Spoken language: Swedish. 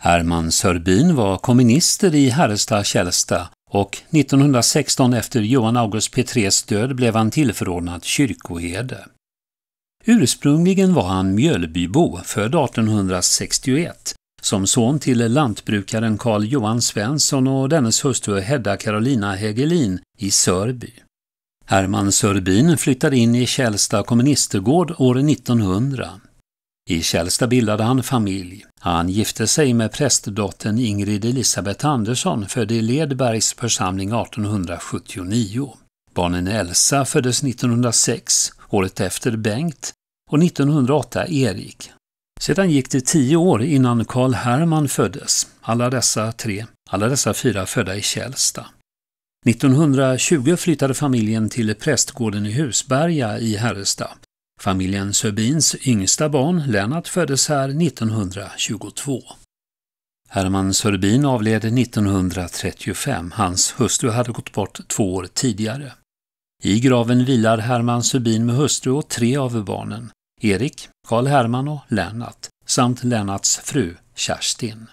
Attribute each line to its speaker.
Speaker 1: Herman Sörbyn var kommunister i Herrestad-Källstad och 1916 efter Johan August Petrés död blev han tillförordnad kyrkoherde. Ursprungligen var han Mjölbybo, född 1861, som son till lantbrukaren Carl Johan Svensson och dennes hustru Hedda Carolina Hegelin i Sörby. Herman Sörbin flyttade in i Källsta kommunistergård år 1900. I Källsta bildade han familj. Han gifte sig med prästdottern Ingrid Elisabeth Andersson, född i Ledbergs församling 1879. Barnen Elsa föddes 1906, året efter Bengt och 1908 Erik. Sedan gick det tio år innan Karl Herman föddes, alla dessa tre, alla dessa fyra födda i Källsta. 1920 flyttade familjen till prästgården i Husberga i Herrestad Familjen Söbins yngsta barn, Lennart, föddes här 1922. Herman Sörbin avled 1935. Hans hustru hade gått bort två år tidigare. I graven vilar Herman Sörbin med hustru och tre av barnen, Erik, Karl Herman och Lennart, samt Lennarts fru Kerstin.